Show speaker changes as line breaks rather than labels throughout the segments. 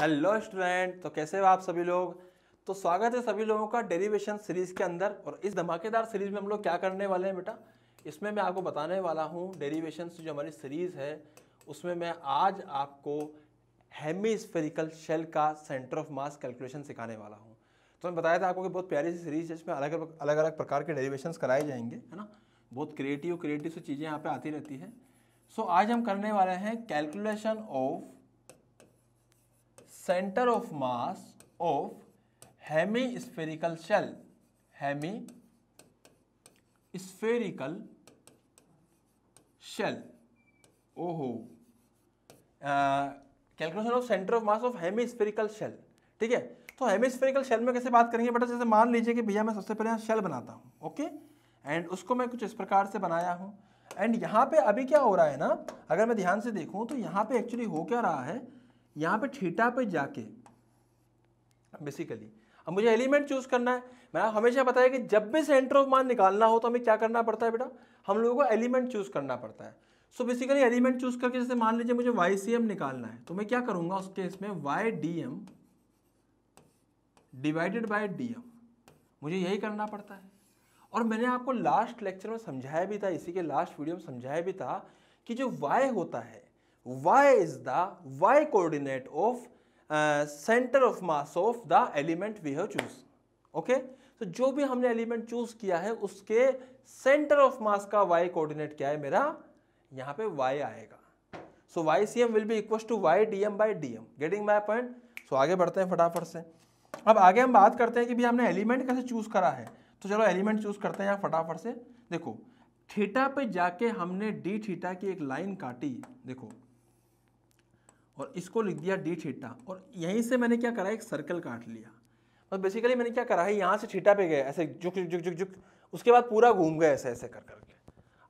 Hello student तो कैसे हो आप सभी लोग तो स्वागत है सभी लोगों का डेरिवेशन सीरीज के अंदर और इस धमाकेदार सीरीज में हम लोग क्या करने वाले हैं बेटा इसमें मैं आपको बताने वाला हूँ डेरिवेशन जो हमारी सीरीज है उसमें मैं आज आपको हेमीस्फेरिकल शेल का सेंटर ऑफ मास कैलकुलेशन सिखाने वाला हूँ तो मैं बताया था आपको कि बहुत प्यारी सी सीरीज है इसमें अलग अलग अलग प्रकार के डेरीवेशन कराए जाएंगे है ना बहुत क्रिएटिव क्रिएटिव सी चीज़ें यहाँ पर आती रहती है सो आज हम करने वाले हैं calculation of centre of mass of hemispherical shell hemispherical shell ओहो calculation of centre of mass of hemispherical shell ठीक है तो हेमी स्फेरिकल शेल में कैसे बात करेंगे बेटा जैसे मान लीजिए कि भैया मैं सबसे पहले यहाँ शेल बनाता हूँ ओके एंड उसको मैं कुछ इस प्रकार से बनाया हूँ एंड यहाँ पे अभी क्या हो रहा है ना अगर मैं ध्यान से देखूँ तो यहाँ पे एक्चुअली हो क्या रहा है यहाँ पे थीटा पे जाके बेसिकली अब मुझे एलिमेंट चूज करना है मैंने हमेशा बताया कि जब भी सेंटर ऑफ मान निकालना हो तो हमें क्या करना पड़ता है बेटा हम लोगों को एलिमेंट चूज करना पड़ता है सो बेसिकली एलिमेंट चूज करके जैसे मान लीजिए मुझे वाई सी एम निकालना है तो मैं क्या करूँगा उस केस में Y D M divided by D M मुझे यही करना पड़ता है और मैंने आपको लास्ट लेक्चर में समझाया भी था इसी के लास्ट वीडियो में समझाया भी था कि जो वाई होता है y is the y coordinate of centre of mass of the element we have choose okay तो जो भी हमने एलिमेंट चूज किया है उसके सेंटर ऑफ मास का y कोऑर्डिनेट क्या है मेरा यहाँ पे y आएगा so Y C M will be equal to Y D M by D M getting my point so आगे बढ़ते हैं फटाफट से अब आगे हम बात करते हैं कि भैया हमने एलिमेंट कैसे चूज करा है तो चलो एलिमेंट चूज करते हैं यहाँ फटाफट से देखो थीटा पे जाके हमने डी थीटा की एक लाइन काटी देखो और इसको लिख दिया डी ठीटा और यहीं से मैंने क्या करा एक सर्कल काट लिया और बेसिकली मैंने क्या करा है यहाँ से छीटा पे गए ऐसे झुक झुक झुक झुक उसके बाद पूरा घूम गए ऐसे ऐसे कर करके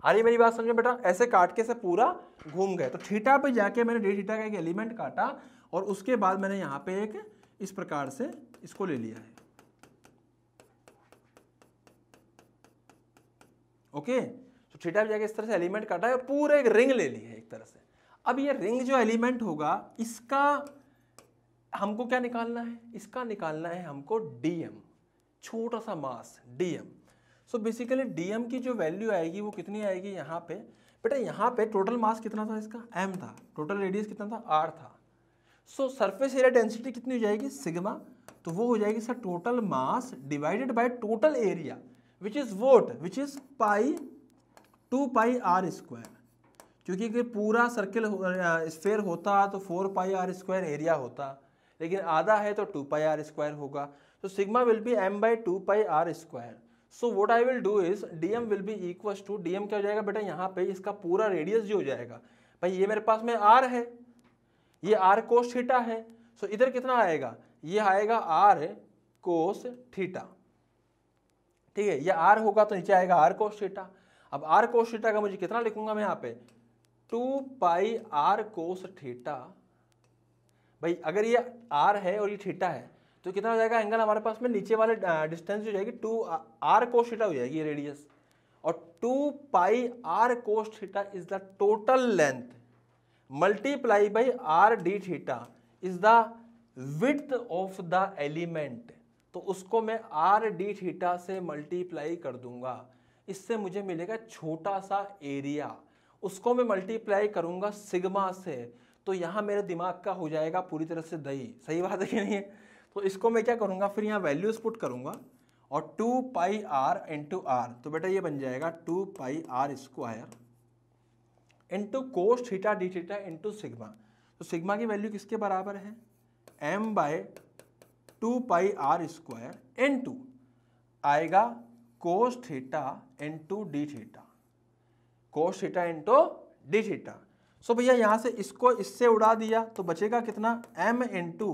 आ रही मेरी बात समझो बेटा ऐसे काट के से पूरा घूम गए तो ठीटा पे जाके मैंने डी ठीटा का एक एलिमेंट काटा और उसके बाद मैंने यहाँ पे एक इस प्रकार से इसको ले लिया है ओके तो ठीटा पे जाके इस तरह से एलिमेंट काटा है और पूरा एक रिंग ले लिया है एक तरह से अब ये रिंग जो एलिमेंट होगा इसका हमको क्या निकालना है इसका निकालना है हमको डीएम छोटा सा mass DM so basically DM की जो वैल्यू आएगी वो कितनी आएगी यहाँ पे बेटा यहाँ पे टोटल मास कितना था इसका एम था टोटल रेडियस कितना था आर था सो सरफेस एरिया डेंसिटी कितनी हो जाएगी सिग्मा तो वो हो जाएगी sir total mass divided by total area which is what which is pi two pi are square क्योंकि अगर पूरा सर्किल स्फेयर होता तो four pi are square area होता लेकिन आधा है तो टू पाई आर स्क्वायर होगा तो sigma will be M by two pi are square so what I will do is D M will be equals to D M क्या हो जाएगा बेटा यहाँ पे इसका पूरा रेडियस जो हो जाएगा भाई ये मेरे पास में आर है ये आर कोस थीटा है सो so इधर कितना आएगा ये आएगा आर कोस थीटा ठीक है ये आर होगा तो नीचे आएगा आर कोस थीटा अब आर कोस थीटा का मुझे कितना लिखूंगा मैं यहाँ पे two pi R cos theta भाई अगर ये आर है और ये थीटा है तो कितना हो जाएगा एंगल हमारे पास में नीचे वाले डिस्टेंस जो जाएगी टू आर कोस थीटा हो जाएगी रेडियस और two pi R cos theta is the total length multiply by R D theta is the width of the element तो उसको मैं आर डी थीटा से मल्टीप्लाई कर दूंगा इससे मुझे मिलेगा छोटा सा एरिया उसको मैं मल्टीप्लाई करूँगा सिग्मा से तो यहाँ मेरे दिमाग का हो जाएगा पूरी तरह से दही सही बात है कि नहीं है तो इसको मैं क्या करूँगा फिर यहाँ वैल्यूज़ पुट करूँगा और two pi R into R तो बेटा ये बन जाएगा two pi are square into cos theta D theta into sigma तो सिग्मा की वैल्यू किसके बराबर है M by two pi are square into two आएगा cos theta into D theta cos theta into D theta so भैया यहां से इसको इससे उड़ा दिया तो बचेगा कितना M into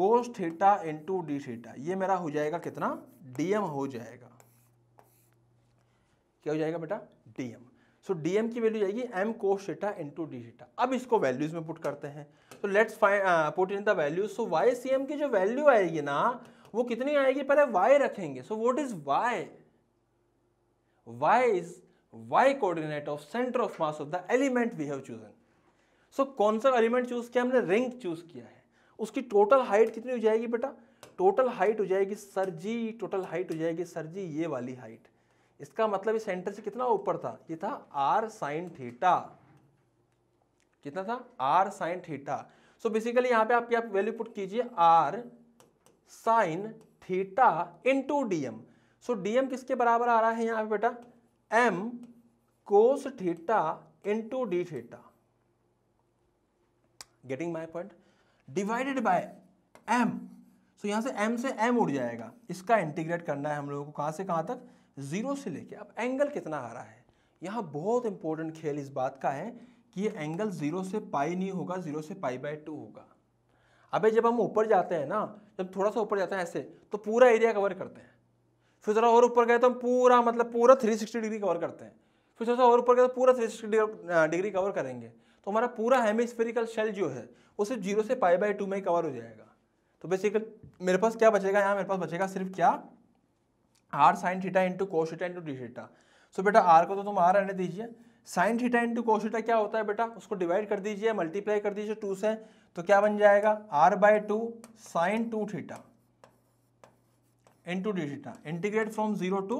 cos theta into D theta ये मेरा हो जाएगा कितना डीएम हो जाएगा क्या हो जाएगा बेटा डीएम सो so, डीएम की वैल्यू जाएगी M cos theta into D theta अब इसको वैल्यूज में पुट करते हैं तो let's put in the value so Y C M की जो वैल्यू आएगी ना वो कितनी आएगी पहले वाई रखेंगे so what is Y Y is y coordinate of center of mass of the element we have chosen. So कौन सा एलिमेंट चूज किया हमने रिंग चूज किया है उसकी टोटल हाइट कितनी हो जाएगी बेटा टोटल हाइट हो जाएगी सर जी टोटल हाइट हो जाएगी सर जी ये वाली हाइट इसका मतलब इस सेंटर से कितना ऊपर था ये था r sin थीटा कितना था r sin theta so basically यहाँ पे आप क्या वैल्यू पुट कीजिए r sin theta into DM so DM किसके बराबर आ रहा है यहां पे बेटा M cos theta into D theta getting my point divided by M so यहां से एम से एम उड़ जाएगा इसका इंटीग्रेट करना है हम लोगों को कहां से कहां तक जीरो से लेके अब एंगल कितना आ रहा है यहां बहुत इंपॉर्टेंट खेल इस बात का है कि ये एंगल जीरो से पाई नहीं होगा जीरो से पाई बाय टू होगा अबे जब हम ऊपर जाते हैं ना जब थोड़ा सा ऊपर जाते हैं ऐसे तो पूरा एरिया कवर करते हैं फिर थोड़ा और ऊपर गए तो हम पूरा मतलब पूरा 360 डिग्री कवर करते हैं फिर थोड़ा और ऊपर गए तो पूरा 360 डिग्री कवर करेंगे तो हमारा पूरा हेमिस्फेरिकल शेल जो है वो सिर्फ जीरो से पाई बाई टू में ही कवर हो जाएगा तो बेसिकली मेरे पास क्या बचेगा यहाँ मेरे पास बचेगा सिर्फ क्या R sine theta into cos theta into D theta so बेटा आर को तो तुम आर रहने दीजिए साइन थीटा इंटू कोशीटा क्या होता है बेटा उसको डिवाइड कर दीजिए मल्टीप्लाई कर दीजिए टू से तो क्या बन जाएगा R by two sine two theta into D theta integrate from zero to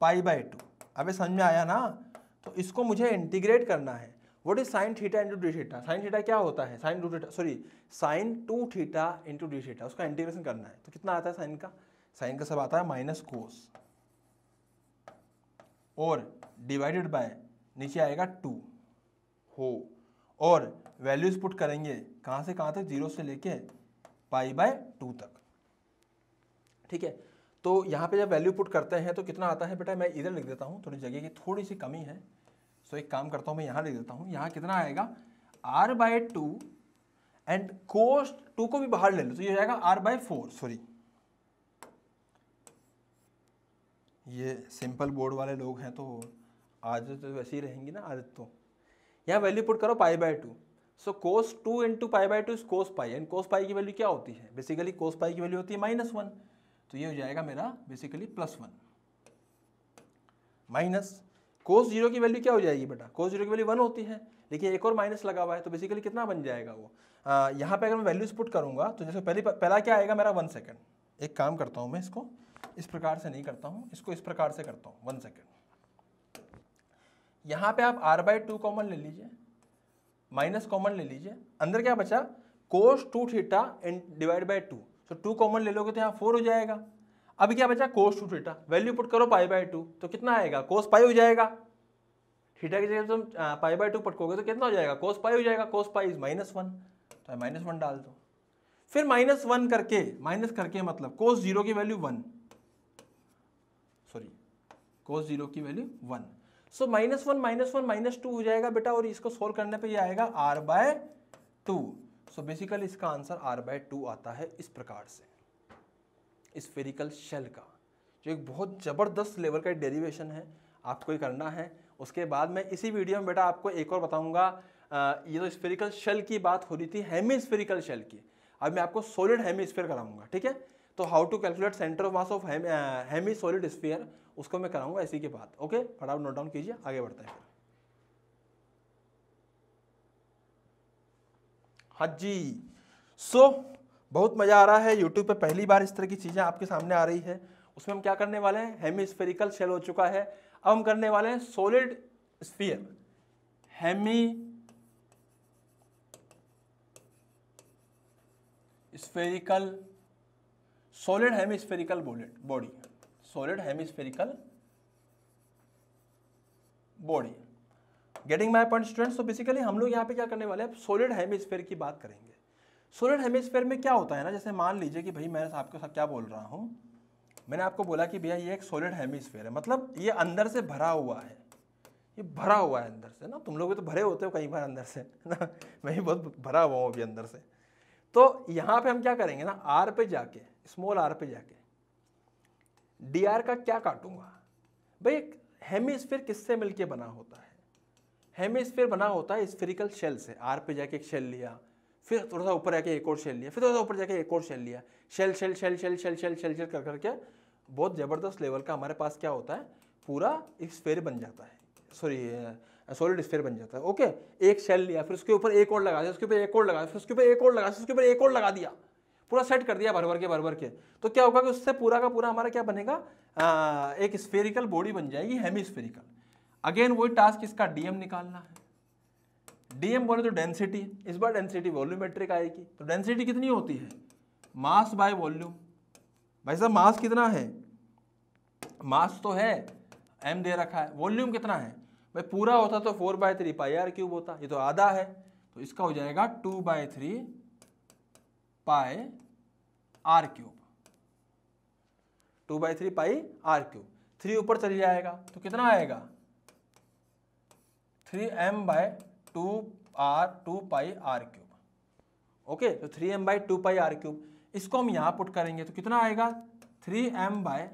pi by two अब समझ में आया ना तो इसको मुझे इंटीग्रेट करना है what is sine theta into D theta sine theta क्या होता है sine two theta sorry sine two theta into D theta उसका इंटीग्रेशन करना है तो कितना आता है साइन का साइन का सब आता है माइनस कोस और डिवाइडेड बाय नीचे आएगा टू हो और वैल्यूज पुट करेंगे कहाँ से कहाँ तक जीरो से लेके पाई बाय टू तक ठीक है तो यहाँ पे जब वैल्यू पुट करते हैं तो कितना आता है बेटा मैं इधर लिख देता हूँ थोड़ी जगह की थोड़ी सी कमी है सो एक काम करता हूँ मैं यहाँ लिख देता हूँ यहाँ कितना आएगा R by two and cos two को भी बाहर ले लो तो ये जाएगा आर बाय फोर सॉरी ये सिंपल बोर्ड वाले लोग हैं तो आदत तो वैसे ही रहेंगी ना आदत तो यहाँ वैल्यू पुट करो pi by two so cos two into pi by two is cos pi and cos pi की वैल्यू क्या होती है बेसिकली कोस पाई की वैल्यू होती है माइनस वन तो ये हो जाएगा मेरा basically plus one minus cos zero की वैल्यू क्या हो जाएगी बेटा कोस जीरो की वैल्यू वन होती है लेकिन एक और माइनस लगा हुआ है तो बेसिकली कितना बन जाएगा वो आ, यहाँ पे अगर मैं वैल्यूज पुट करूँगा तो जैसे पहली पहला क्या आएगा मेरा वन सेकेंड एक काम करता हूँ मैं इसको इस प्रकार से नहीं करता हूँ इसको इस प्रकार से करता हूँ वन सेकेंड यहाँ पे आप आर बाई टू कॉमन ले लीजिए माइनस कॉमन ले लीजिए अंदर क्या बचा cos two theta and divide by two तो टू कॉमन ले लोगे तो यहाँ फोर हो जाएगा अभी क्या बचा cos two theta value put करो पाई बाय टू तो कितना आएगा कोस पाई हो जाएगा थीटा की जगह तुम पाई बाय टू करोगे तो कितना हो जाएगा कोस पाई हो जाएगा cos pi is minus one तो माइनस वन डाल दो फिर माइनस वन करके माइनस करके मतलब कोस जीरो की value one sorry cos zero की value one so minus one minus one minus two हो जाएगा बेटा और इसको सोल्व करने पर यह आएगा R by two so so basically इसका आंसर आर बाय टू आता है इस प्रकार से स्फेरिकल शेल का जो एक बहुत ज़बरदस्त लेवल का डेरिवेशन है आपको ये करना है उसके बाद मैं इसी वीडियो में बेटा आपको एक और बताऊंगा ये तो स्फेरिकल शेल की बात हो रही थी हेमी स्फेरिकल शेल की अब मैं आपको सॉलिड हेमी स्फेयर कराऊंगा ठीक है तो how to calculate centre of mass of hemi solid sphere उसको मैं कराऊंगा इसी के बाद ओके फटाफट नोट डाउन कीजिए आगे बढ़ते हैं फिर हाँ जी सो so, बहुत मज़ा आ रहा है यूट्यूब पे पहली बार इस तरह की चीज़ें आपके सामने आ रही है उसमें हम क्या करने वाले हैं हेमी स्फेरिकल शेल हो चुका है अब हम करने वाले हैं solid sphere hemispherical solid hemispherical body hemi hemispherical body getting my point students तो बेसिकली हम लोग यहाँ पे क्या करने वाले हैं सोलिड हेमिस्फेयर की बात करेंगे सोलिड हेमिस्फेयर में क्या होता है ना जैसे मान लीजिए कि भाई मैं आपके साथ क्या बोल रहा हूँ मैंने आपको बोला कि भैया ये एक सोलिड हेमिस्फेयर है मतलब ये अंदर से भरा हुआ है ये भरा हुआ है अंदर से ना तुम लोग भी तो भरे होते हो कई बार अंदर से ना मैं ही बहुत भरा हुआ हूँ अभी अंदर से तो यहाँ पे हम क्या करेंगे ना आर पे जाके स्मॉल आर पे जाके डी आर का क्या काटूंगा भाई एक हेमिस्फीयर किससे मिलके बना होता है हेमिस्फेयर बना होता है स्फेरिकल शेल से आर पे जाके एक शेल लिया फिर थोड़ा सा ऊपर जाके एक और शेल लिया फिर थोड़ा सा ऊपर जाके एक और शेल लिया shell shell shell shell shell shell shell shell कर करके बहुत ज़बरदस्त लेवल का हमारे पास क्या होता है पूरा स्फेयर बन जाता है सॉरी सॉलिड स्फेयर बन जाता है ओके एक शेल लिया फिर उसके ऊपर एक और लगा दिया उसके ऊपर एक और लगा दिया फिर उसके ऊपर एक और लगा दिया उसके ऊपर एक और लगा दिया पूरा सेट कर दिया भर भर के भर भर के तो क्या होगा कि उससे पूरा का पूरा हमारा क्या बनेगा आ, एक स्फेरिकल बॉडी बन जाएगी हेमी स्फेरिकल अगेन वही टास्क इसका डीएम निकालना है डीएम बोले तो डेंसिटी इस बार डेंसिटी वॉल्यूमेट्रिक आएगी तो डेंसिटी कितनी होती है मास बाय वॉल्यूम भाई साहब मास कितना है मास तो है एम दे रखा है वॉल्यूम कितना है भाई पूरा होता तो four by three pi r cube होता ये तो आधा है तो इसका हो जाएगा two by three pi r cube two by three pi r cube three ऊपर चली जाएगा तो कितना आएगा three m by two r two pi r cube okay तो three m by two pi r cube इसको हम यहां पुट करेंगे तो कितना आएगा three m by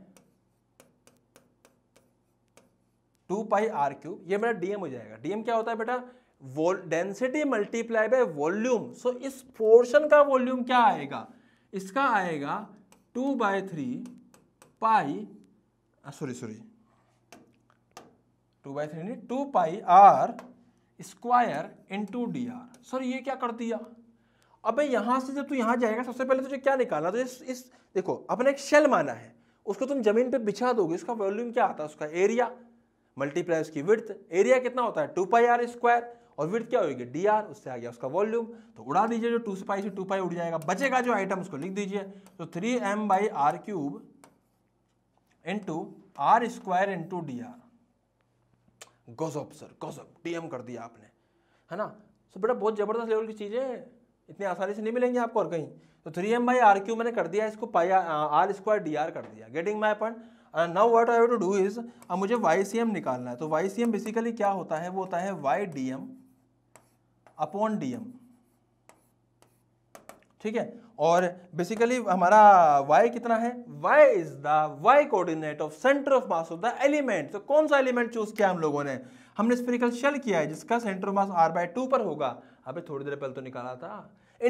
two pi r cube ये मेरा डीएम हो जाएगा डीएम क्या होता है बेटा density multiply by volume so इस पोर्शन का वॉल्यूम क्या आएगा इसका आएगा two by three pi sorry sorry two by three two pi are square into d r sir ये क्या कर दिया अबे यहाँ से जब तू यहाँ जाएगा सबसे पहले तुझे क्या निकाला तो इस, इस देखो अपने एक शेल माना है उसको तुम जमीन पे बिछा दोगे उसका वॉल्यूम क्या आता है उसका एरिया मल्टीप्लाई उसकी विर्थ एरिया कितना होता है टू पाई आर स्क्वायर और विर्थ क्या होगी डी आर उससे आ गया उसका वॉल्यूम तो उड़ा दीजिए जो टू पाई से टू पाई उड़ जाएगा बचेगा जो आइटम उसको लिख दीजिए तो three m by r cube into r square into d r गजब सर गजब डीएम कर दिया आपने है ना सो बेटा बहुत ज़बरदस्त लेवल की चीज़ें इतनी आसानी से नहीं मिलेंगी आपको और कहीं तो three m by r cube मैंने कर दिया इसको pi are square d r कर दिया getting my point now what I to do is अब मुझे वाई सी एम निकालना है तो वाई सी एम बेसिकली क्या होता है वो होता है y D m upon d m ठीक है और बेसिकली हमारा वाई कितना है y is the y coordinate of centre of mass of the element तो कौन सा एलिमेंट चूज किया हम लोगों ने हमने स्पेरिकल शेल किया है जिसका centre of mass r by two पर होगा अबे थोड़ी देर पहले तो निकाला था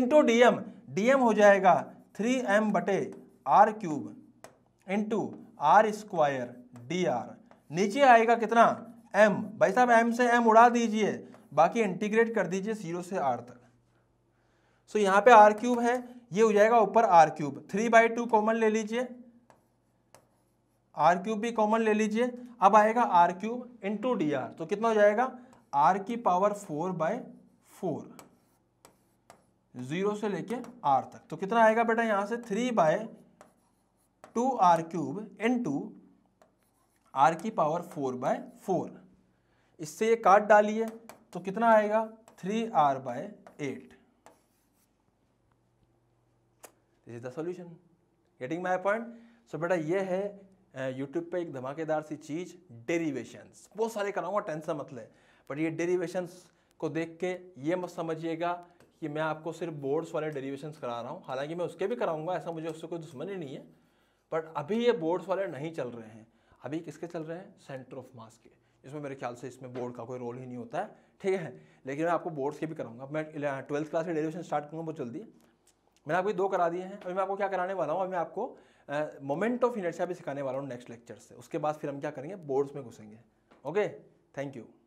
इंटू डीएम डीएम हो जाएगा थ्री एम बटे r cube into r square d r नीचे आएगा कितना एम भाई साहब एम से एम उड़ा दीजिए बाकी इंटीग्रेट कर दीजिए जीरो से आर तक सो यहाँ पे आर क्यूब है ये हो जाएगा ऊपर r cube three by two common ले लीजिए आर क्यूब भी कॉमन ले लीजिए अब आएगा r cube into d r तो कितना हो जाएगा आर की power four by four zero से लेके आर तक तो कितना आएगा बेटा यहाँ से three by two r cube into r की पावर फोर बाय फोर इससे ये काट डालिए तो कितना आएगा three r by eight this is the solution getting my point so बेटा ये है यूट्यूब पे एक धमाकेदार सी चीज़ डेरिवेशंस बहुत सारे कराऊंगा टेंशन मत लें बट ये डेरिवेशंस को देख के ये मत समझिएगा कि मैं आपको सिर्फ बोर्ड्स वाले डेरिवेशंस करा रहा हूँ हालांकि मैं उसके भी कराऊंगा ऐसा मुझे उससे कोई दुश्मन ही नहीं है बट अभी ये बोर्ड्स वाले नहीं चल रहे हैं अभी किसके चल रहे हैं सेंटर ऑफ मास के इसमें मेरे ख्याल से इसमें बोर्ड का कोई रोल ही नहीं होता है ठीक है लेकिन मैं आपको बोर्ड्स के भी कराऊंगा मैं ट्वेल्थ क्लास में डेरिवेशन स्टार्ट करूँगा बहुत जल्दी मैंने आपको दो करा दिए हैं अभी मैं आपको क्या कराने वाला हूँ अभी मैं आपको मोमेंट ऑफ इनर्शिया भी सिखाने वाला हूँ नेक्स्ट लेक्चर से उसके बाद फिर हम क्या करेंगे बोर्ड्स में घुसेंगे ओके थैंक यू